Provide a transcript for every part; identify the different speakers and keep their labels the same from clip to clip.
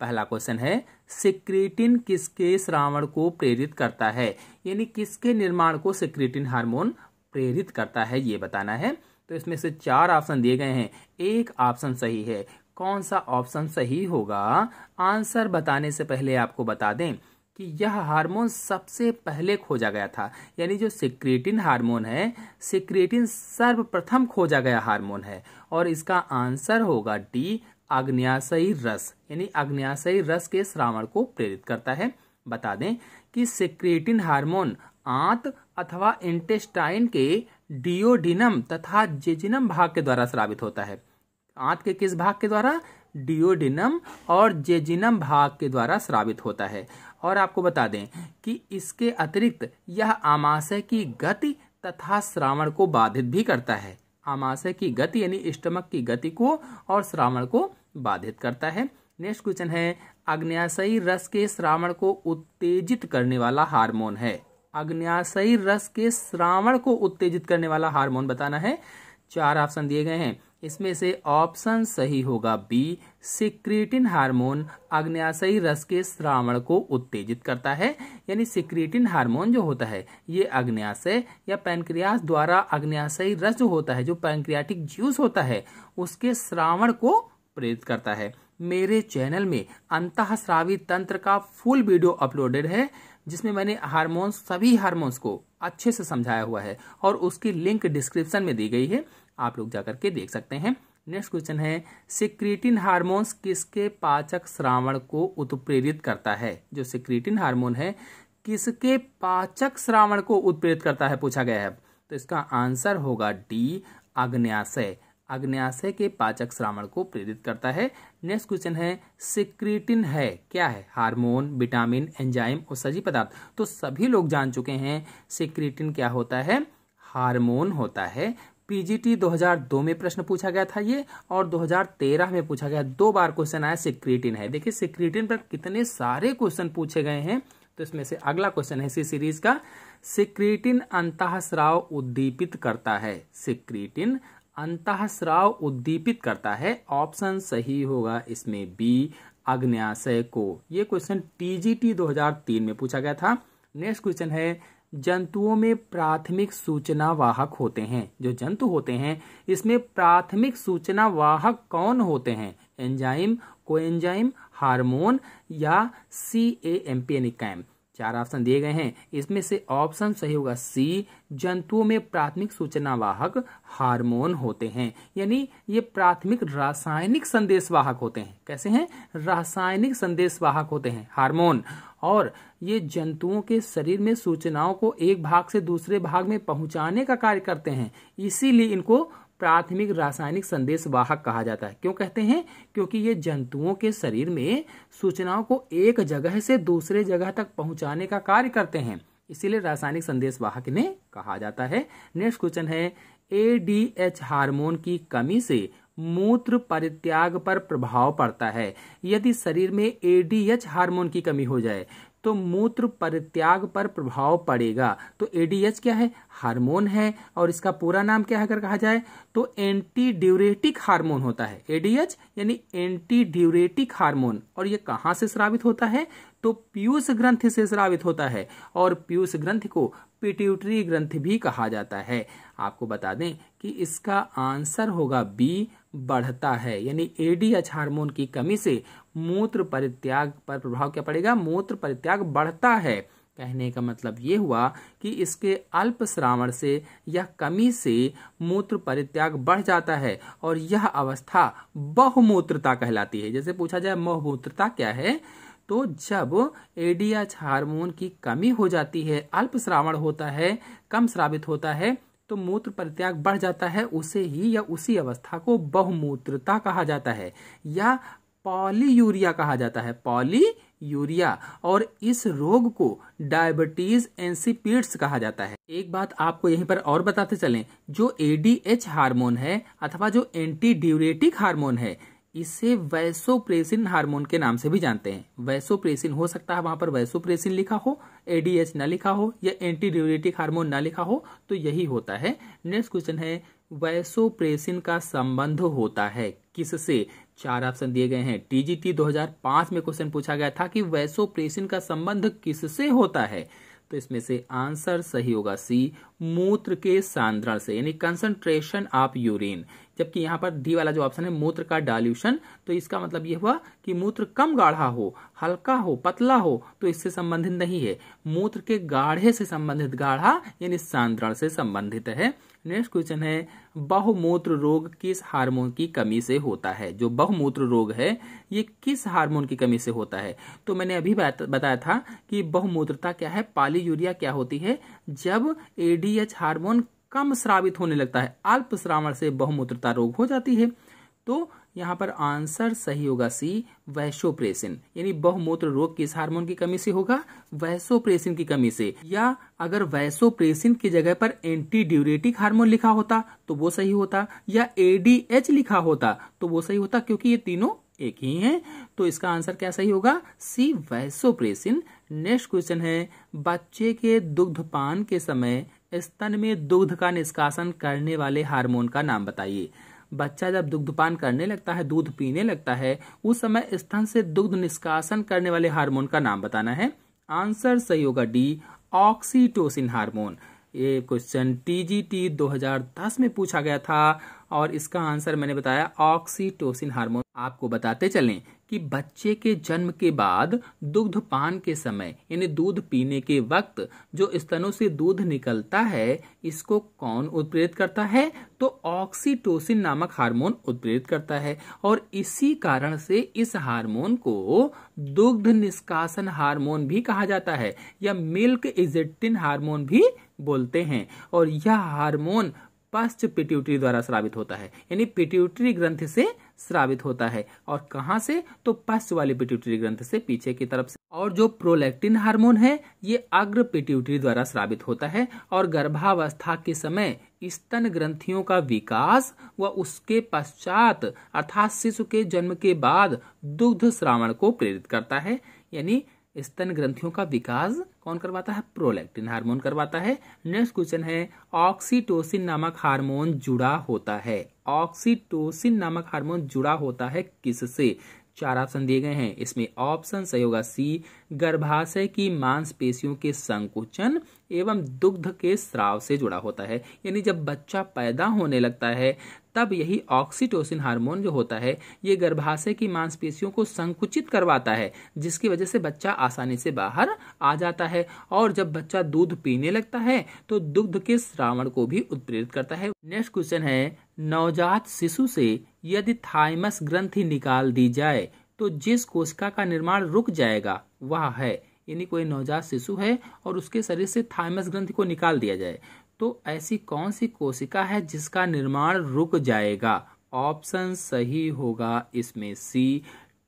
Speaker 1: पहला क्वेश्चन है सिक्रेटिन किसके श्रावण को प्रेरित करता है यानी किसके निर्माण को सिक्रेटिन हार्मोन प्रेरित करता है ये बताना है तो इसमें से चार ऑप्शन दिए गए हैं एक ऑप्शन सही है कौन सा ऑप्शन सही होगा आंसर बताने से पहले आपको बता दें कि यह हार्मोन सबसे पहले खोजा गया था यानी जो सिक्रेटिन हार्मोन है सिक्रेटिन सर्वप्रथम खोजा गया हार्मोन है और इसका आंसर होगा डी अग्न्याशयी रस यानी अग्न्याशयी रस के श्रावण को प्रेरित करता है बता दें कि सिक्रेटिन हार्मोन आंत अथवा इंटेस्टाइन के डिओडिनम तथा जेजिनम भाग के द्वारा श्रावित होता है आंत के किस भाग के द्वारा डिओडिनम और जेजिनम भाग के द्वारा श्रावित होता है और आपको बता दें कि इसके अतिरिक्त यह आमाशय की गति तथा श्रावण को बाधित भी करता है आमाशय की गति यानी स्टमक की गति को और श्रावण को बाधित करता है नेक्स्ट क्वेश्चन है अग्न्याशयी रस के श्रावण को उत्तेजित करने वाला हार्मोन है अग्न्याशयी रस के श्रावण को उत्तेजित करने वाला हार्मोन बताना है चार ऑप्शन दिए गए हैं इसमें से ऑप्शन सही होगा बी सिक्रीटिन हार्मोन अग्न्याशयी रस के श्रावण को उत्तेजित करता है यानी सिक्रेटिन हार्मोन जो होता है ये अग्न्याशय या पैनक्रियास द्वारा अग्न्याशयी रस जो होता है जो पैनक्रियाटिक जूस होता है उसके श्रावण को प्रेरित करता है मेरे चैनल में अंतःस्रावी तंत्र का फुल वीडियो अपलोडेड है जिसमें मैंने हारमोन्स सभी हारमोन्स को अच्छे से समझाया हुआ है और उसकी लिंक डिस्क्रिप्शन में दी गई है आप लोग जाकर के देख सकते हैं नेक्स्ट क्वेश्चन है सिक्रीटिन हार्मोन्स किसके पाचक श्रावण को उत्प्रेरित करता है जो सिक्रीटिन हार्मोन है किसके पाचक श्रावण को उत्प्रेरित करता है पूछा गया है तो इसका आंसर होगा डी अग्न्याशय अग्न्याशय के पाचक श्रावण को प्रेरित करता है नेक्स्ट क्वेश्चन है सिक्रिटिन है क्या है हार्मोन विटामिन एंजाइम और सजी पदार्थ तो सभी लोग जान चुके हैं सिक्रिटिन क्या होता है हार्मोन होता है पीजीटी 2002 में प्रश्न पूछा गया था ये और 2013 में पूछा गया दो बार क्वेश्चन आया सिक्रिटिन है देखिए सिक्रिटिन पर कितने सारे क्वेश्चन पूछे गए हैं तो इसमें से अगला क्वेश्चन है इसी सीरीज का सिक्रीटिन अंतःस्राव उद्दीपित करता है सिक्रीटिन अंतःस्राव उद्दीपित करता है ऑप्शन सही होगा इसमें बी अग्न्याशय को ये क्वेश्चन टीजीटी 2003 में पूछा गया था नेक्स्ट क्वेश्चन है जंतुओं में प्राथमिक सूचना वाहक होते हैं जो जंतु होते हैं इसमें प्राथमिक सूचना वाहक कौन होते हैं एंजाइम कोएंजाइम हार्मोन या सी ए एम पी एनिकैम चार ऑप्शन दिए गए हैं इसमें से ऑप्शन सही होगा सी जंतुओं में प्राथमिक वाहक हार्मोन होते हैं यानी ये प्राथमिक रासायनिक संदेश वाहक होते हैं कैसे हैं रासायनिक संदेश वाहक होते हैं हार्मोन और ये जंतुओं के शरीर में सूचनाओं को एक भाग से दूसरे भाग में पहुंचाने का कार्य करते हैं इसीलिए इनको प्राथमिक रासायनिक संदेश वाहक कहा जाता है क्यों कहते हैं क्योंकि ये जंतुओं के शरीर में सूचनाओं को एक जगह से दूसरे जगह तक पहुंचाने का कार्य करते हैं इसीलिए रासायनिक संदेश वाहक ने कहा जाता है नेक्स्ट क्वेश्चन है ए डी एच हार्मोन की कमी से मूत्र परित्याग पर प्रभाव पड़ता है यदि शरीर में एडीएच हार्मोन की कमी हो जाए तो मूत्र परित्याग पर प्रभाव पड़ेगा तो एडीएच क्या है हार्मोन है और इसका पूरा नाम क्या है अगर कहा जाए तो एंटी ड्यूरेटिक हार्मोन होता है एडीएच यानी एंटी ड्यूरेटिक हार्मोन और ये कहां से श्रावित होता है तो पीयूष ग्रंथ से श्रावित होता है और पीयूष ग्रंथ को पिट्यूटरी ग्रंथ भी कहा जाता है आपको बता दें कि इसका आंसर होगा बी बढ़ता है यानी एडीएच हार्मोन की कमी से मूत्र परित्याग पर प्रभाव क्या पड़ेगा मूत्र परित्याग बढ़ता है कहने का मतलब ये हुआ कि इसके अल्प श्रावण से या कमी से मूत्र परित्याग बढ़ जाता है और यह अवस्था बहुमूत्रता कहलाती है जैसे पूछा जाए बहुमूत्रता क्या है तो जब एडीएच हार्मोन की कमी हो जाती है अल्प श्रावण होता है कम श्रावित होता है तो मूत्र परित्याग बढ़ जाता है उसे ही या उसी अवस्था को बहुमूत्रता कहा जाता है या पॉलीयूरिया कहा जाता है पॉली यूरिया और इस रोग को डायबिटीज एंसीपीड्स कहा जाता है एक बात आपको यहीं पर और बताते चलें जो एडीएच हार्मोन है अथवा जो एंटी ड्यूरेटिक हार्मोन है इसे वैसोप्रेसिन हार्मोन के नाम से भी जानते हैं वैसोप्रेसिन हो सकता है वहां पर वैसोप्रेसिन लिखा हो एडीएच ना लिखा हो या एंटी ड्यूरेटिक हार्मोन ना लिखा हो तो यही होता है नेक्स्ट क्वेश्चन है वैसोप्रेसिन का संबंध होता है किससे चार ऑप्शन दिए गए हैं टीजीटी 2005 में क्वेश्चन पूछा गया था कि वैसोप्रेसिन का संबंध किससे होता है तो इसमें से आंसर सही होगा सी मूत्र के सांद्रण से यानी कंसंट्रेशन ऑफ यूरिन जबकि यहां पर डी वाला जो ऑप्शन है मूत्र का डाल्यूशन तो इसका मतलब यह हुआ कि मूत्र कम गाढ़ा हो हल्का हो पतला हो तो इससे संबंधित नहीं है मूत्र के गाढ़े से संबंधित गाढ़ा यानी सांद्रण से संबंधित है नेक्स्ट क्वेश्चन है बहुमूत्र रोग किस हार्मोन की कमी से होता है जो बहुमूत्र रोग है ये किस हार्मोन की कमी से होता है तो मैंने अभी बताया था कि बहुमूत्रता क्या है पाली यूरिया क्या होती है जब एडीएच हार्मोन कम श्रावित होने लगता है अल्प श्रावण से बहुमूत्रता रोग हो जाती है तो यहाँ पर आंसर सही होगा सी वैशोप्रेसिन यानी बहुमूत्र रोग किस हार्मोन की कमी से होगा वैसोप्रेसिन की कमी से या अगर वैसोप्रेसिन की जगह पर एंटी ड्यूरेटिक हार्मोन लिखा होता तो वो सही होता या एडीएच लिखा होता तो वो सही होता क्योंकि ये तीनों एक ही हैं तो इसका आंसर क्या सही होगा सी वैसोप्रेसिन नेक्स्ट क्वेश्चन है बच्चे के दुग्धपान के समय स्तन में दुग्ध का निष्कासन करने वाले हार्मोन का नाम बताइए बच्चा जब दुग्धपान करने लगता है दूध पीने लगता है उस समय स्तन से दुग्ध निष्कासन करने वाले हार्मोन का नाम बताना है आंसर सही होगा डी ऑक्सीटोसिन हार्मोन ये क्वेश्चन टीजीटी 2010 में पूछा गया था और इसका आंसर मैंने बताया ऑक्सीटोसिन हार्मोन आपको बताते चलें कि बच्चे के जन्म के बाद दुग्ध पान के समय यानी दूध पीने के वक्त जो स्तनों से दूध निकलता है इसको कौन उत्प्रेरित करता है तो ऑक्सीटोसिन नामक हार्मोन उत्प्रेरित करता है और इसी कारण से इस हार्मोन को दुग्ध निष्कासन हार्मोन भी कहा जाता है या मिल्क इजेक्टिन हार्मोन भी बोलते हैं और यह हार्मोन पाश्च पिट्यूटरी द्वारा श्रावित होता है यानी पिट्यूटरी ग्रंथ से श्रावित होता है और कहाँ से तो पश्च वाले पिट्यूटरी ग्रंथ से पीछे की तरफ से और जो प्रोलैक्टिन हार्मोन है ये अग्र पिट्यूटरी द्वारा श्रावित होता है और गर्भावस्था के समय स्तन ग्रंथियों का विकास व उसके पश्चात अर्थात शिशु के जन्म के बाद दुग्ध श्रावण को प्रेरित करता है यानी स्तन ग्रंथियों का विकास कौन करवाता है प्रोलैक्टिन हार्मोन करवाता है नेक्स्ट क्वेश्चन है ऑक्सीटोसिन नामक हार्मोन जुड़ा होता है ऑक्सीटोसिन नामक हार्मोन जुड़ा होता है किससे चार ऑप्शन दिए गए हैं इसमें ऑप्शन सही होगा सी गर्भाशय की मांसपेशियों के संकुचन एवं दुग्ध के स्राव से जुड़ा होता है यानी जब बच्चा पैदा होने लगता है तब यही ऑक्सीटोसिन हार्मोन जो होता है ये गर्भाशय की मांसपेशियों को संकुचित करवाता है जिसकी वजह से बच्चा आसानी से बाहर आ जाता है और जब बच्चा दूध पीने लगता है तो दुग्ध के श्रावण को भी उत्प्रेरित करता है नेक्स्ट क्वेश्चन है नवजात शिशु से यदि थाइमस ग्रंथि निकाल दी जाए तो जिस कोशिका का निर्माण रुक जाएगा वह है यानी कोई नवजात शिशु है और उसके शरीर से थाइमस ग्रंथि को निकाल दिया जाए तो ऐसी कौन सी कोशिका है जिसका निर्माण रुक जाएगा ऑप्शन सही होगा इसमें C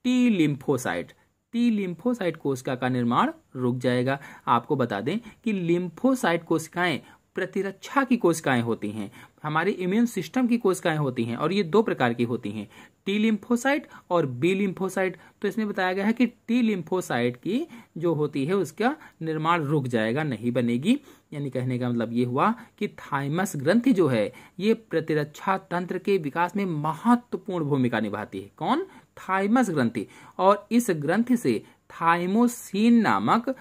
Speaker 1: T lymphocyte T lymphocyte कोशिका का निर्माण रुक जाएगा आपको बता दें कि लिम्फोसाइट कोशिकाएं प्रतिरक्षा की कोशिकाएं होती हैं हमारे इम्यून सिस्टम की कोशिकाएं होती हैं और ये दो प्रकार की होती हैं टी लिम्फोसाइट और बी लिम्फोसाइट तो इसमें बताया गया है कि टी लिम्फोसाइट की जो होती है उसका निर्माण रुक जाएगा नहीं बनेगी यानी कहने का मतलब ये हुआ कि थाइमस ग्रंथि जो है ये प्रतिरक्षा तंत्र के विकास में महत्वपूर्ण भूमिका निभाती है कौन थाइमस ग्रंथि और इस ग्रंथि से थाइमोसिन नामक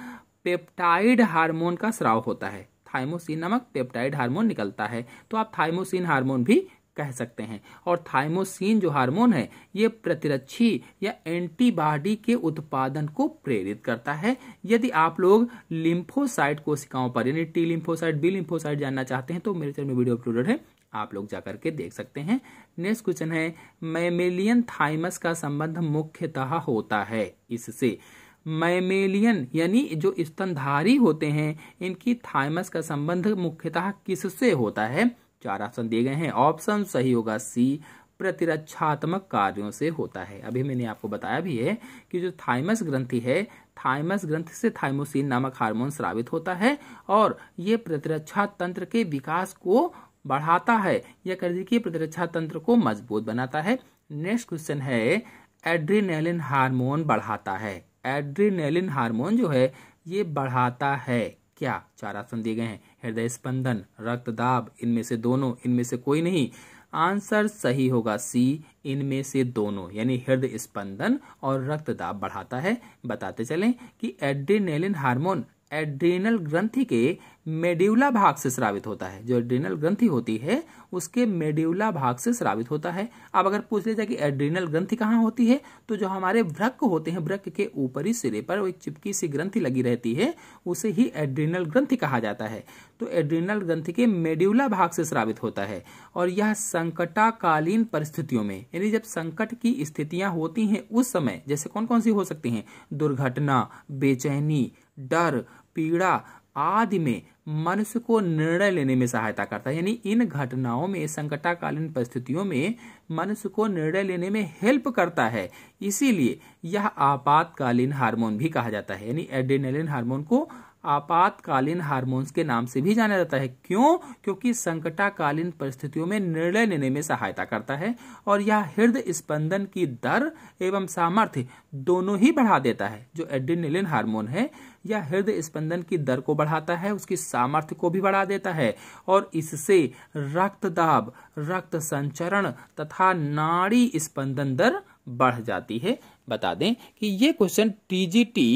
Speaker 1: पेप्टाइड हार्मोन का स्राव होता है थाइमोसिन नामक पेप्टाइड हार्मोन निकलता है तो आप थाइमोसिन हार्मोन भी कह सकते हैं और थाइमोसिन जो हार्मोन है ये प्रतिरक्षी या एंटीबॉडी के उत्पादन को प्रेरित करता है यदि आप लोग लिम्फोसाइट कोशिकाओं पर यानी टी लिम्फोसाइट बी लिम्फोसाइट जानना चाहते हैं तो मेरे चैनल में वीडियो अपलोडेड है आप लोग जाकर के देख सकते हैं नेक्स्ट क्वेश्चन है मेमिलियन थाइमस का संबंध मुख्यतः होता है इससे मैमेलियन यानी जो स्तनधारी होते हैं इनकी थाइमस का संबंध मुख्यतः किससे होता है चार ऑप्शन दिए गए हैं ऑप्शन सही होगा सी प्रतिरक्षात्मक कार्यों से होता है अभी मैंने आपको बताया भी है कि जो थाइमस ग्रंथि है थाइमस ग्रंथि से थाइमोसिन नामक हार्मोन स्रावित होता है और ये प्रतिरक्षा तंत्र के विकास को बढ़ाता है या कर दीजिए प्रतिरक्षा तंत्र को मजबूत बनाता है नेक्स्ट क्वेश्चन है एड्रीनेलिन हार्मोन बढ़ाता है एड्रीनेलिन हार्मोन जो है ये बढ़ाता है क्या चार ऑप्शन दिए गए हैं हृदय स्पंदन रक्त दाब इनमें से दोनों इनमें से कोई नहीं आंसर सही होगा सी इनमें से दोनों यानी हृदय स्पंदन और रक्त दाब बढ़ाता है बताते चलें कि एड्रेनेलिन हार्मोन एड्रेनल ग्रंथि के मेड्यूला भाग से स्रावित होता है जो एड्रेनल ग्रंथि होती है उसके मेड्यूला भाग से स्रावित होता है अब अगर पूछ लिया जाए कि एड्रेनल ग्रंथि कहाँ होती है तो जो हमारे भ्रक होते हैं भ्रक के ऊपरी सिरे पर एक चिपकी सी ग्रंथि लगी रहती है उसे ही एड्रेनल ग्रंथि कहा जाता है तो एड्रेनल ग्रंथि के मेड्यूला भाग से स्रावित होता है और यह संकटाकालीन परिस्थितियों में यानी जब संकट की स्थितियां होती हैं उस समय जैसे कौन कौन सी हो सकती हैं दुर्घटना बेचैनी डर पीड़ा आदि में मनुष्य को निर्णय लेने में सहायता करता है यानी इन घटनाओं में संकटाकालीन परिस्थितियों में मनुष्य को निर्णय लेने में हेल्प करता है इसीलिए यह आपातकालीन हार्मोन भी कहा जाता है यानी एडेनलिन हार्मोन को आपातकालीन हार्मोन्स के नाम से भी जाना जाता है क्यों क्योंकि संकटाकालीन परिस्थितियों में निर्णय लेने में सहायता करता है और यह हृदय स्पंदन की दर एवं सामर्थ्य दोनों ही बढ़ा देता है जो एड्रेनलिन हार्मोन है यह हृदय स्पंदन की दर को बढ़ाता है उसकी सामर्थ्य को भी बढ़ा देता है और इससे रक्त दाब रक्त संचरण तथा नाड़ी स्पंदन दर बढ़ जाती है बता दें कि ये क्वेश्चन टीजीटी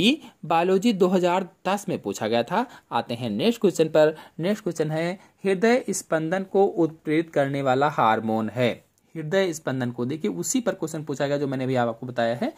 Speaker 1: बायोलॉजी 2010 में पूछा गया था आते हैं नेक्स्ट क्वेश्चन पर नेक्स्ट क्वेश्चन है हृदय स्पंदन को उत्प्रेरित करने वाला हार्मोन है हृदय स्पंदन को देखिए उसी पर क्वेश्चन पूछा गया जो मैंने अभी आपको बताया है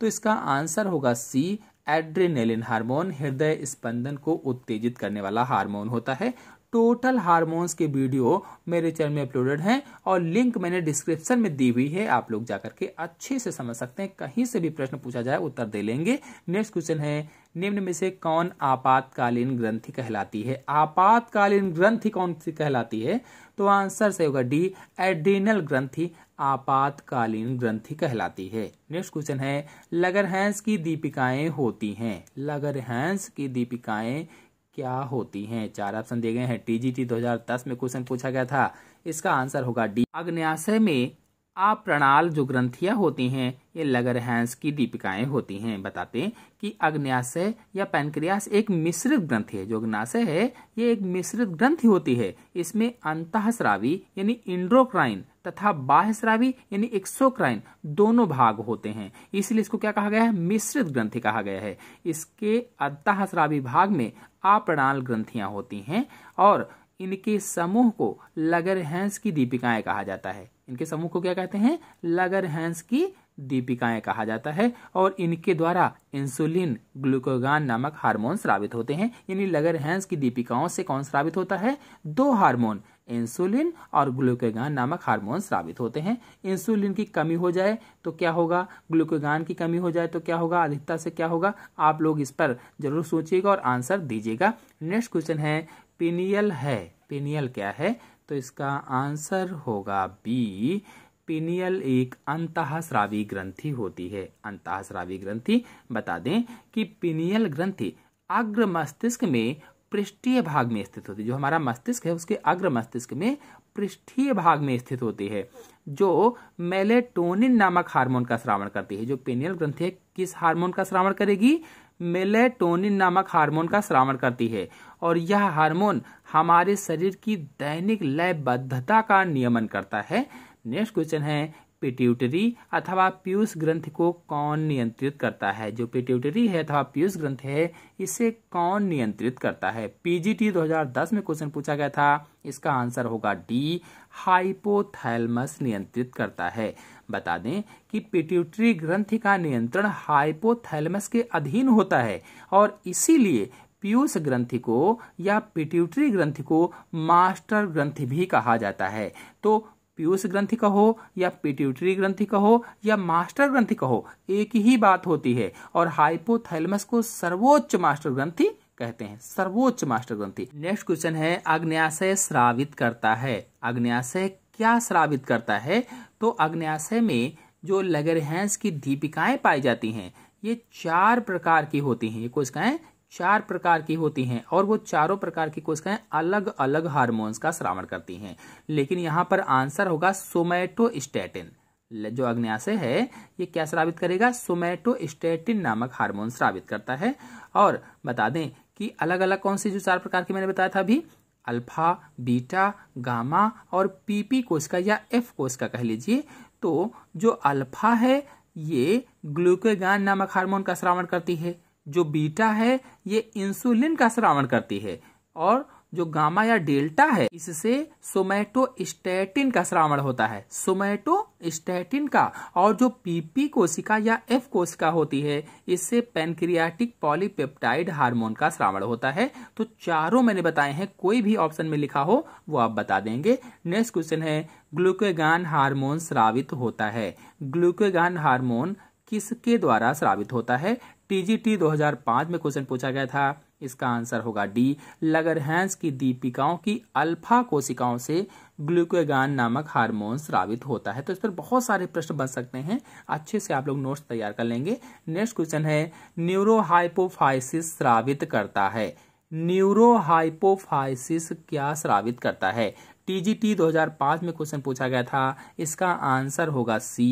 Speaker 1: तो इसका आंसर होगा सी एड्रेनेलिन हार्मोन हृदय स्पंदन को उत्तेजित करने वाला हार्मोन होता है टोटल हार्मोन्स के वीडियो मेरे चैनल में अपलोडेड हैं और लिंक मैंने डिस्क्रिप्शन में दी हुई है आप लोग जाकर के अच्छे से समझ सकते हैं कहीं से भी प्रश्न पूछा जाए उत्तर दे लेंगे नेक्स्ट क्वेश्चन है निम्न में से कौन आपातकालीन ग्रंथि कहलाती है आपातकालीन ग्रंथि कौन सी कहलाती है तो आंसर सही होगा डी एड्रीनल ग्रंथि आपातकालीन ग्रंथि कहलाती है नेक्स्ट क्वेश्चन है लगरहंस की दीपिकाएं होती हैं लगरहंस की दीपिकाएं क्या होती हैं चार ऑप्शन दिए गए हैं टीजीटी 2010 में क्वेश्चन पूछा गया था इसका आंसर होगा डी अग्न्याशय में आप्रणाल जो ग्रंथियां होती हैं ये लगरहैंस की दीपिकाएं होती हैं बताते हैं कि अग्न्याशय या पैनक्रियास एक मिश्रित ग्रंथि है जो अग्नाशय है ये एक मिश्रित ग्रंथि होती है इसमें अंतःस्रावी यानी इंड्रोक्राइन तथा बाह्य स्रावी यानी एक्सोक्राइन दोनों भाग होते हैं इसलिए इसको क्या कहा गया है मिश्रित ग्रंथि कहा गया है इसके अतः स्रावी भाग में अप्रणाल ग्रंथियां होती हैं और इनके समूह को लगर हैंस की दीपिकाएं कहा जाता है इनके समूह को क्या कहते हैं लगर हैंस की दीपिकाएं कहा जाता है और इनके द्वारा इंसुलिन ग्लूकोगान नामक हार्मोन स्रावित होते हैं यानी लगर हैंस की दीपिकाओं से कौन स्रावित होता है दो हार्मोन इंसुलिन और ग्लूकोगान नामक हार्मोन स्रावित होते हैं इंसुलिन की कमी हो जाए तो क्या होगा ग्लूकोगान की कमी हो जाए तो क्या होगा अधिकता से क्या होगा आप लोग इस पर जरूर सोचिएगा और आंसर दीजिएगा नेक्स्ट क्वेश्चन है पिनियल है पिनियल क्या है तो इसका आंसर होगा बी पिनियल एक अंतःस्रावी ग्रंथि होती है अंतःस्रावी ग्रंथि बता दें कि पिनियल ग्रंथि अग्र मस्तिष्क में पृष्ठीय भाग में स्थित होती है जो हमारा मस्तिष्क है उसके अग्र मस्तिष्क में पृष्ठीय भाग में स्थित होती है जो मेलेटोनिन नामक हार्मोन का श्रावण करती है जो पेनियल ग्रंथि है किस हार्मोन का श्रावण करेगी मेलेटोनिन नामक हार्मोन का श्रावण करती है और यह हार्मोन हमारे शरीर की दैनिक लयबद्धता का नियमन करता है नेक्स्ट क्वेश्चन है पिट्यूटरी अथवा पीयूष ग्रंथ को कौन नियंत्रित करता है जो पिट्यूटरी है अथवा पीयूष ग्रंथ है इसे कौन नियंत्रित करता है पीजीटी 2010 में क्वेश्चन पूछा गया था इसका आंसर होगा डी हाइपोथैलमस नियंत्रित करता है बता दें कि पिट्यूटरी ग्रंथ का नियंत्रण हाइपोथैलमस के अधीन होता है और इसीलिए पीयूष ग्रंथि को या पिट्यूटरी ग्रंथि को मास्टर ग्रंथि भी कहा जाता है तो पीयूष ग्रंथि का हो या पिट्यूटरी ग्रंथि का हो या मास्टर ग्रंथि का हो एक ही बात होती है और हाइपोथैलमस को सर्वोच्च मास्टर ग्रंथि कहते हैं सर्वोच्च मास्टर ग्रंथि नेक्स्ट क्वेश्चन है अग्न्याशय श्रावित करता है अग्न्याशय क्या श्रावित करता है तो अग्न्याशय में जो लगरहंस की दीपिकाएं पाई जाती हैं ये चार प्रकार की होती हैं ये कोशिकाएं चार प्रकार की होती हैं और वो चारों प्रकार की कोशिकाएं अलग अलग हार्मोन्स का श्रावण करती हैं लेकिन यहाँ पर आंसर होगा सोमैटोस्टेटिन जो अग्न्याशय है ये क्या श्रावित करेगा सोमैटोस्टेटिन नामक हार्मोन श्रावित करता है और बता दें कि अलग अलग कौन से जो चार प्रकार के मैंने बताया था अभी अल्फा बीटा गामा और पीपी कोशिका या एफ कोशिका कह लीजिए तो जो अल्फा है ये ग्लूकेगान नामक हार्मोन का श्रावण करती है जो बीटा है ये इंसुलिन का श्रावण करती है और जो गामा या डेल्टा है इससे स्टेटिन का श्रावण होता है सोमैटोस्टैटिन का और जो पीपी कोशिका या एफ कोशिका होती है इससे पेनक्रियाटिक पॉलीपेप्टाइड हार्मोन का श्रावण होता है तो चारों मैंने बताए हैं कोई भी ऑप्शन में लिखा हो वो आप बता देंगे नेक्स्ट क्वेश्चन है ग्लूकोगान हार्मोन श्रावित होता है ग्लूकेगान हार्मोन किसके द्वारा श्रावित होता है टीजीटी 2005 में क्वेश्चन पूछा गया था इसका आंसर होगा डी लगरहैंस की दीपिकाओं की अल्फा कोशिकाओं से ग्लूकोगान नामक हार्मोन श्रावित होता है तो इस पर बहुत सारे प्रश्न बन सकते हैं अच्छे से आप लोग नोट्स तैयार कर लेंगे नेक्स्ट क्वेश्चन है न्यूरोहाइपोफाइसिस श्रावित करता है न्यूरोहाइपोफाइसिस क्या श्रावित करता है टीजीटी 2005 में क्वेश्चन पूछा गया था इसका आंसर होगा सी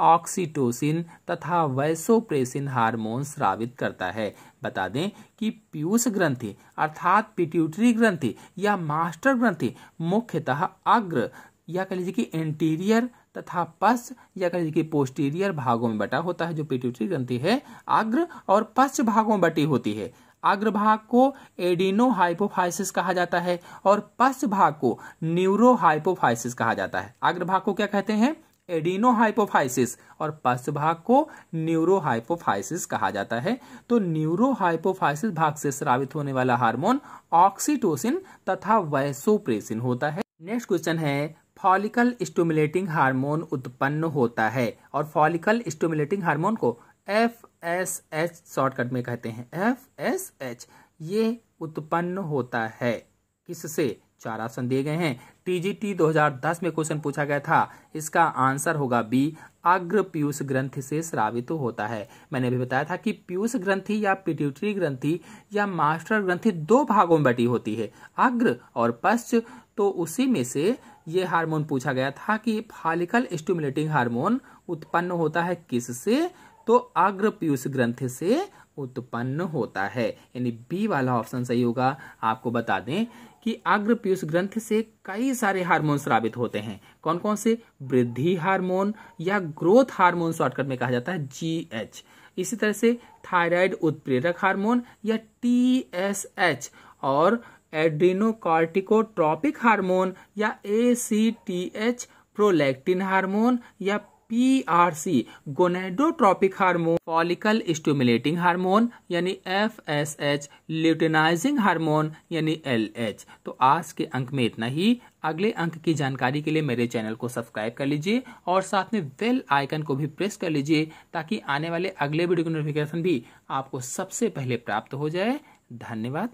Speaker 1: ऑक्सीटोसिन तथा वैसोप्रेसिन हार्मोन स्रावित करता है बता दें कि पीयूष ग्रंथि अर्थात पिट्यूटरी ग्रंथि या मास्टर ग्रंथि मुख्यतः अग्र या कह लीजिए कि एंटीरियर तथा पश्च या कह लीजिए कि पोस्टीरियर भागों में बटा होता है जो पिट्यूटरी ग्रंथि है अग्र और पश्च भागों में बटी होती है अग्रभाग को एडिनो हाइपोफाइसिस कहा जाता है और पश्च भाग को न्यूरो हाइपोफाइसिस कहा जाता है अग्रभाग को क्या कहते हैं एडिनोहाइपोफाइसिस और पश्च भाग को न्यूरोहाइपोफाइसिस कहा जाता है तो न्यूरोहाइपोफाइसिस भाग से स्रावित होने वाला हार्मोन ऑक्सीटोसिन तथा वैसोप्रेसिन होता है नेक्स्ट क्वेश्चन है फॉलिकल स्टूमुलेटिंग हार्मोन उत्पन्न होता है और फॉलिकल स्टूमुलेटिंग हार्मोन को एफ एस एच शॉर्टकट में कहते हैं एफ एस एच ये उत्पन्न होता है किससे चार ऑप्शन दिए गए हैं टीजीटी 2010 में क्वेश्चन पूछा गया था इसका आंसर होगा बी अग्र पीयूष ग्रंथि से श्रावित होता है मैंने भी बताया था कि पीयूष ग्रंथि या पिट्यूटरी ग्रंथि या मास्टर ग्रंथि दो भागों में बटी होती है अग्र और पश्च तो उसी में से ये हार्मोन पूछा गया था कि फालिकल स्टिमुलेटिंग हार्मोन उत्पन्न होता है किस से तो अग्र पीयूष ग्रंथ से उत्पन्न होता है यानी बी वाला ऑप्शन सही होगा आपको बता दें कि आग्र पीयूष ग्रंथ से कई सारे हार्मोन स्रावित होते हैं कौन कौन से वृद्धि हार्मोन या ग्रोथ हार्मोन शॉर्टकट में कहा जाता है जी एच इसी तरह से थायराइड उत्प्रेरक हार्मोन या टी एस एच और एड्रीनोकॉर्टिकोट्रॉपिक हार्मोन या A C T H prolactin hormone या PRC gonadotropic hormone follicle stimulating hormone यानी एफएसएच ल्यूटेनाइजिंग हार्मोन यानी एलएच तो आज के अंक में इतना ही अगले अंक की जानकारी के लिए मेरे चैनल को सब्सक्राइब कर लीजिए और साथ में बेल आइकन को भी प्रेस कर लीजिए ताकि आने वाले अगले वीडियो की नोटिफिकेशन भी आपको सबसे पहले प्राप्त हो जाए धन्यवाद